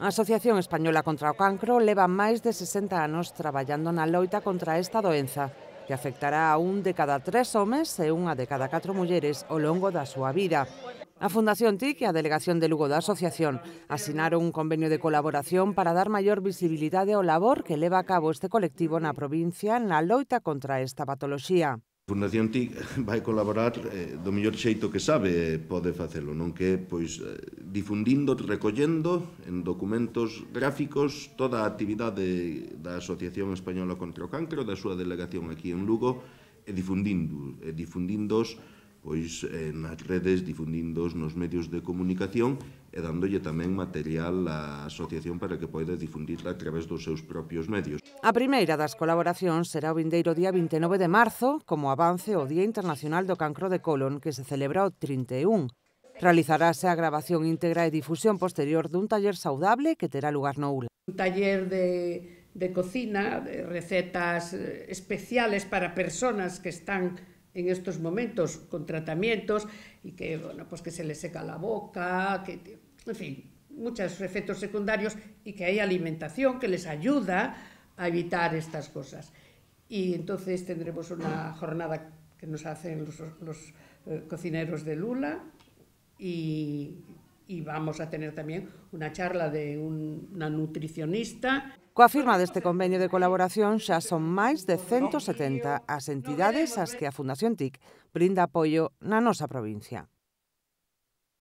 A Asociación Española contra o Cancro leva máis de 60 anos traballando na loita contra esta doenza, que afectará a un de cada tres homes e unha de cada catro mulleres ao longo da súa vida. A Fundación TIC e a Delegación de Lugo da Asociación asinaron un convenio de colaboración para dar maior visibilidade ao labor que leva a cabo este colectivo na provincia na loita contra esta patoloxía. A Fundación TIC vai colaborar eh, do mellor xeito que sabe eh, pode facelo, non que pois eh, difundindo, recollendo en documentos gráficos toda a actividade da Asociación Española contra o Cancro, da súa delegación aquí en Lugo, e difundindo, e difundindo pois eh, nas redes, difundindo nos medios de comunicación e dándolle tamén material á asociación para que poida difundirla a través dos seus propios medios. A primeira das colaboracións será o vindeiro día 29 de marzo, como avance o Día Internacional do Cancro de Colon, que se celebra o 31. Realizará a grabación íntegra y e difusión posterior de un taller saudable que terá lugar no ULA. Un taller de, cocina, de recetas eh, especiales para personas que están en estos momentos con tratamientos y que, bueno, pues que se les seca la boca, que, en fin, muchos efectos secundarios y que hay alimentación que les ayuda a evitar estas cosas. Y entonces tendremos una jornada que nos hacen los, eh, cocineros de Lula, y, y vamos a tener también una charla de un, una nutricionista. Coa firma deste convenio de colaboración xa son máis de 170 as entidades ás que a Fundación TIC brinda apoio na nosa provincia.